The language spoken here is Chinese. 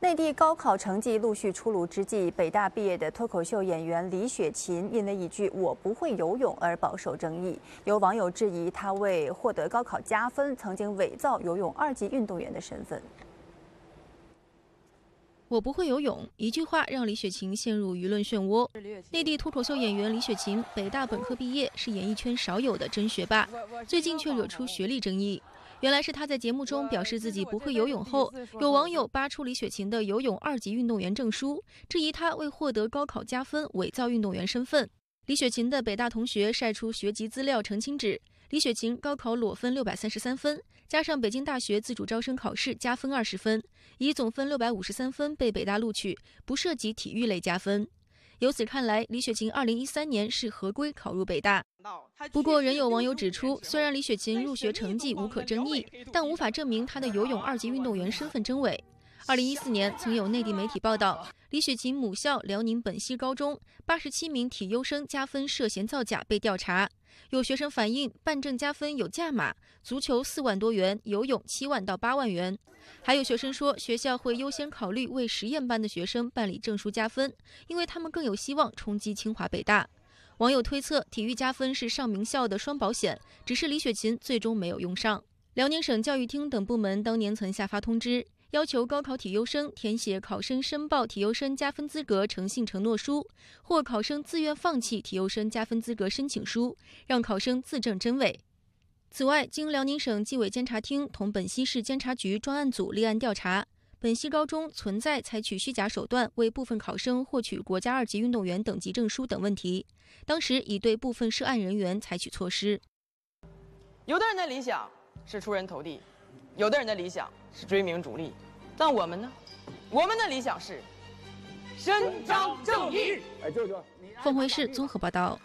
内地高考成绩陆续出炉之际，北大毕业的脱口秀演员李雪琴因为一句“我不会游泳”而饱受争议。有网友质疑，他为获得高考加分，曾经伪造游泳二级运动员的身份。我不会游泳，一句话让李雪琴陷入舆论漩涡。内地脱口秀演员李雪琴，北大本科毕业，是演艺圈少有的真学霸，最近却惹出学历争议。原来是他在节目中表示自己不会游泳后，有网友扒出李雪琴的游泳二级运动员证书，质疑他为获得高考加分伪造运动员身份。李雪琴的北大同学晒出学籍资料澄清纸，李雪琴高考裸分六百三十三分，加上北京大学自主招生考试加分二十分，以总分六百五十三分被北大录取，不涉及体育类加分。由此看来，李雪琴2013年是合规考入北大。不过，仍有网友指出，虽然李雪琴入学成绩无可争议，但无法证明她的游泳二级运动员身份真伪。2014年，曾有内地媒体报道，李雪琴母校辽宁本溪高中87名体优生加分涉嫌造假被调查。有学生反映，办证加分有价码，足球四万多元，游泳七万到八万元。还有学生说，学校会优先考虑为实验班的学生办理证书加分，因为他们更有希望冲击清华北大。网友推测，体育加分是上名校的双保险，只是李雪琴最终没有用上。辽宁省教育厅等部门当年曾下发通知。要求高考体优生填写考生申报体优生加分资格诚信承诺书，或考生自愿放弃体优生加分资格申请书，让考生自证真伪。此外，经辽宁省纪委监察厅同本溪市监察局专案组立案调查，本溪高中存在采取虚假手段为部分考生获取国家二级运动员等级证书等问题，当时已对部分涉案人员采取措施。有的人的理想是出人头地。有的人的理想是追名逐利，但我们呢？我们的理想是伸张正义。哎，舅舅，凤回市综合报道。